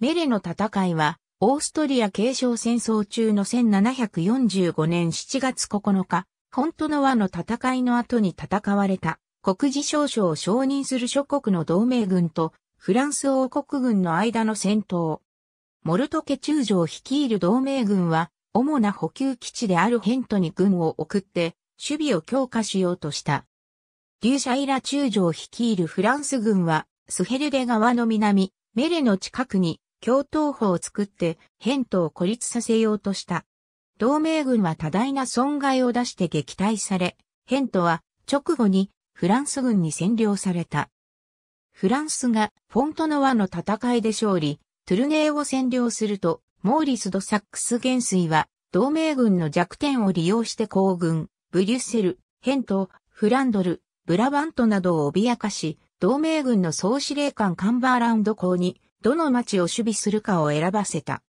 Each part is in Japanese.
メレの戦いは、オーストリア継承戦争中の1745年7月9日、フォントノワの戦いの後に戦われた、国事少々を承認する諸国の同盟軍と、フランス王国軍の間の戦闘。モルトケ中将率いる同盟軍は、主な補給基地であるヘントに軍を送って、守備を強化しようとした。デューシャイラ中将率いるフランス軍は、スヘルデ川の南、メレの近くに共闘法を作って、ントを孤立させようとした。同盟軍は多大な損害を出して撃退され、ントは直後にフランス軍に占領された。フランスがフォントノワの戦いで勝利、トゥルネーを占領すると、モーリス・ド・サックス元帥は、同盟軍の弱点を利用して行軍、ブリュッセル、ヘント、フランドル、ブラバントなどを脅かし、同盟軍の総司令官カンバーラウンド公にどの町を守備するかを選ばせた。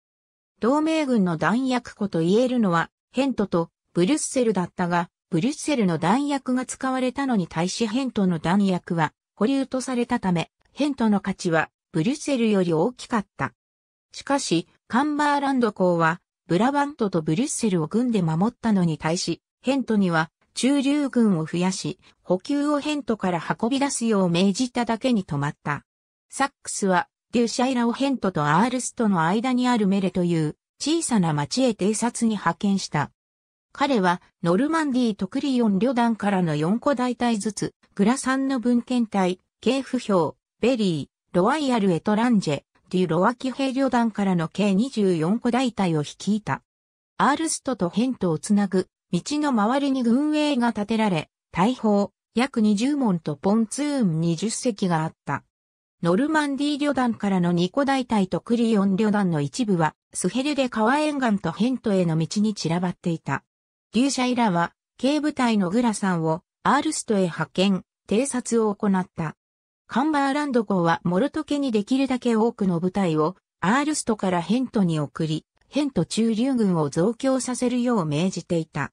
同盟軍の弾薬庫と言えるのは、ヘントとブリュッセルだったが、ブリュッセルの弾薬が使われたのに対しヘントの弾薬は保留とされたため、ヘントの価値はブリュッセルより大きかった。しかし、カンバーランド港は、ブラバントとブリュッセルを軍で守ったのに対し、ヘントには中流軍を増やし、補給をヘントから運び出すよう命じただけに止まった。サックスはデュシャイラをヘントとアールストの間にあるメレという小さな町へ偵察に派遣した。彼はノルマンディートクリオン旅団からの4個大隊ずつ、グラサンの文献隊、ヒョウ、ベリー、ロワイアル・エトランジェ、デュ・ロワキ兵旅団からの計24個大隊を率いた。アールストとヘントをつなぐ、道の周りに軍営が建てられ、大砲、約20門とポンツーン20隻があった。ノルマンディー旅団からのニコ大隊とクリオン旅団の一部は、スヘルで川沿岸とヘントへの道に散らばっていた。リューシャイラは、軽部隊のグラさんを、アールストへ派遣、偵察を行った。カンバーランド号はモルト家にできるだけ多くの部隊を、アールストからヘントに送り、ヘント中流軍を増強させるよう命じていた。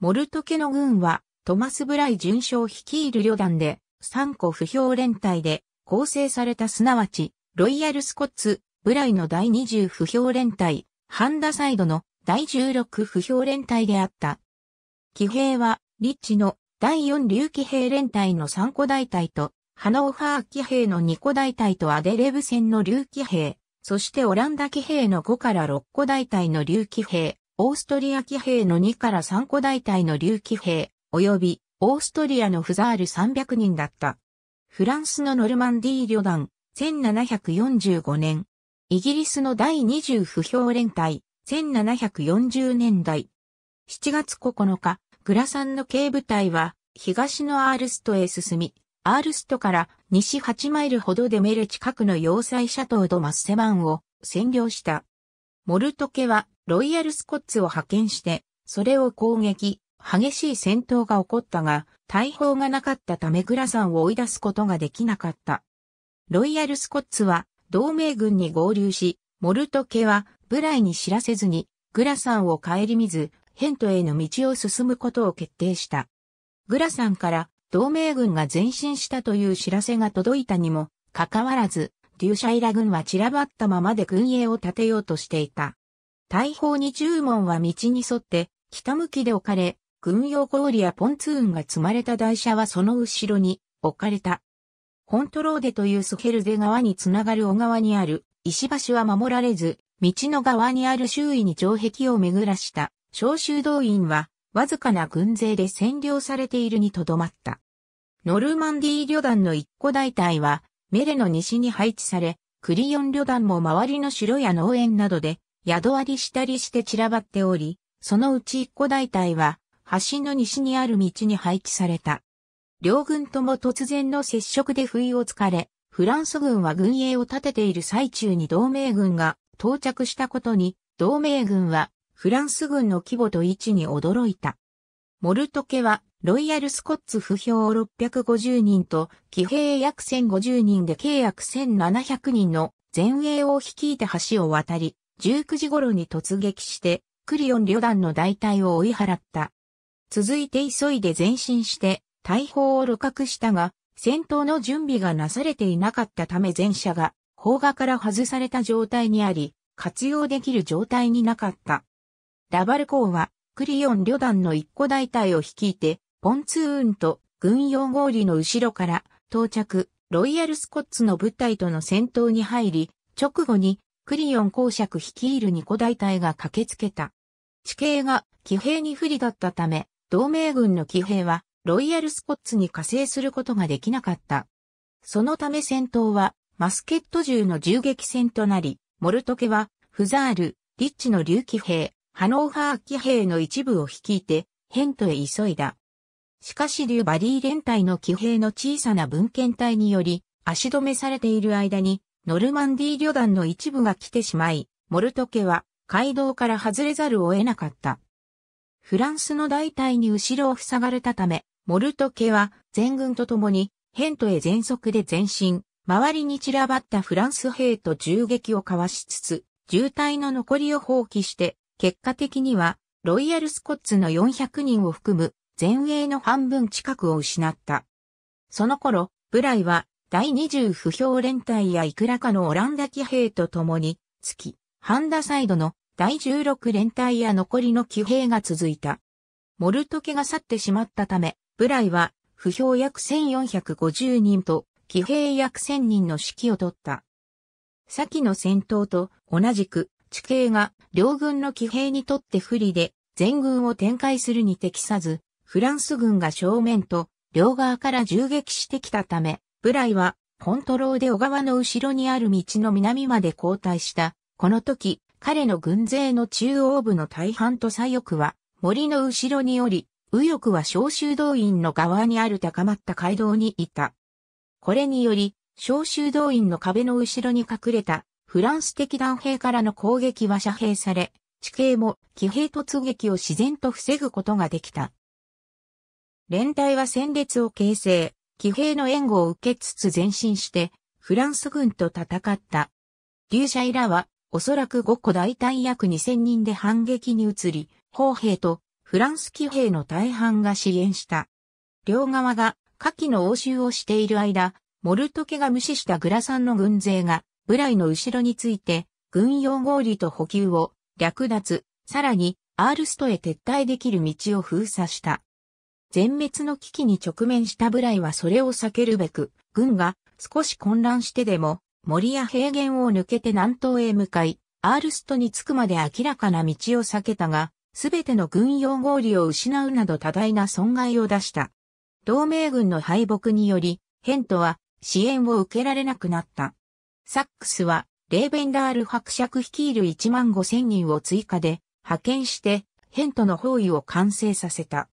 モルト家の軍は、トマス・ブライ巡将率いる旅団で、3個不評連隊で、構成されたすなわち、ロイヤルスコッツ、ブライの第20不評連隊、ハンダサイドの第16不評連隊であった。騎兵は、リッチの第4竜騎兵連隊の3個大隊と、ハノーファー騎兵の2個大隊とアデレブ戦の竜騎兵、そしてオランダ騎兵の5から6個大隊の竜騎兵、オーストリア騎兵の2から3個大隊の竜騎兵、及びオーストリアのフザール300人だった。フランスのノルマンディー旅団、1745年。イギリスの第20不評連隊、1740年代。7月9日、グラサンの軽部隊は、東のアールストへ進み、アールストから西8マイルほどでメル近くの要塞シャトーとマッセマンを占領した。モルトケはロイヤルスコッツを派遣して、それを攻撃、激しい戦闘が起こったが、大砲がなかったためグラさんを追い出すことができなかった。ロイヤルスコッツは同盟軍に合流し、モルト家はブライに知らせずにグラさんを顧みず、ヘントへの道を進むことを決定した。グラさんから同盟軍が前進したという知らせが届いたにもかかわらず、デューシャイラ軍は散らばったままで軍営を建てようとしていた。大砲に10門は道に沿って北向きで置かれ、軍用氷やポンツーンが積まれた台車はその後ろに置かれた。コントローデというスヘルデ川につながる小川にある石橋は守られず、道の側にある周囲に城壁を巡らした召集動員はわずかな軍勢で占領されているにとどまった。ノルマンディー旅団の一個大隊はメレの西に配置され、クリヨン旅団も周りの城や農園などで宿割りしたりして散らばっており、そのうち一個大隊は橋の西にある道に配置された。両軍とも突然の接触で不意をつかれ、フランス軍は軍営を立てている最中に同盟軍が到着したことに、同盟軍はフランス軍の規模と位置に驚いた。モルトケはロイヤルスコッツ不評650人と騎兵約1050人で計約1700人の前衛を率いて橋を渡り、19時頃に突撃して、クリオン旅団の大隊を追い払った。続いて急いで前進して、大砲を露獲したが、戦闘の準備がなされていなかったため前者が、砲画から外された状態にあり、活用できる状態になかった。ラバルコーは、クリオン旅団の一個大隊を率いて、ポンツーンと軍用合理の後ろから到着、ロイヤルスコッツの部隊との戦闘に入り、直後にクリオン公爵率いる二個大隊が駆けつけた。地形が騎兵に不利だったため、同盟軍の騎兵はロイヤルスコッツに加勢することができなかった。そのため戦闘はマスケット銃の銃撃戦となり、モルトケはフザール、リッチの竜騎兵、ハノーハー騎兵の一部を率いてヘントへ急いだ。しかし竜バリー連隊の騎兵の小さな文献隊により足止めされている間にノルマンディー旅団の一部が来てしまい、モルトケは街道から外れざるを得なかった。フランスの大隊に後ろを塞がれたため、モルト家は全軍と共にヘントへ全速で前進、周りに散らばったフランス兵と銃撃を交わしつつ、渋滞の残りを放棄して、結果的にはロイヤルスコッツの400人を含む前衛の半分近くを失った。その頃、ブライは第20不評連隊やいくらかのオランダ騎兵と共に、月、ハンダサイドの第16連隊や残りの騎兵が続いた。モルトケが去ってしまったため、ブライは、不評約1450人と、騎兵約1000人の指揮を取った。先の戦闘と同じく、地形が両軍の騎兵にとって不利で、全軍を展開するに適さず、フランス軍が正面と両側から銃撃してきたため、ブライは、コントローで小川の後ろにある道の南まで後退した。この時、彼の軍勢の中央部の大半と左翼は森の後ろにより、右翼は召集動員の側にある高まった街道にいた。これにより、召集動員の壁の後ろに隠れたフランス的弾兵からの攻撃は遮蔽され、地形も騎兵突撃を自然と防ぐことができた。連隊は戦列を形成、騎兵の援護を受けつつ前進して、フランス軍と戦った。リュ以シャイはおそらく5個大体約2000人で反撃に移り、砲兵とフランス騎兵の大半が支援した。両側が下記の応酬をしている間、モルトケが無視したグラサンの軍勢が、ブライの後ろについて、軍用合理と補給を略奪、さらに、アールストへ撤退できる道を封鎖した。全滅の危機に直面したライはそれを避けるべく、軍が少し混乱してでも森や平原を抜けて南東へ向かい、アールストに着くまで明らかな道を避けたが、すべての軍用合理を失うなど多大な損害を出した。同盟軍の敗北により、ヘントは支援を受けられなくなった。サックスは、レーベンダール伯爵率いる1万5千人を追加で派遣して、ヘントの包囲を完成させた。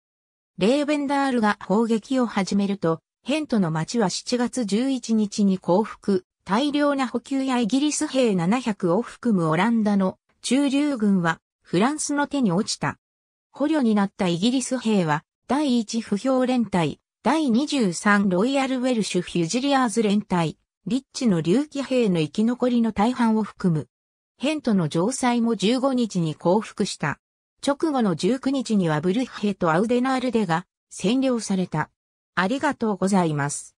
レーベンダールが砲撃を始めると、ヘントの町は7月11日に降伏、大量な補給やイギリス兵700を含むオランダの駐留軍はフランスの手に落ちた。捕虜になったイギリス兵は第1不評連隊、第23ロイヤルウェルシュ・フュジリアーズ連隊、リッチの竜起兵の生き残りの大半を含む。ヘントの城塞も15日に降伏した。直後の19日にはブルッヘとアウデナールデが占領された。ありがとうございます。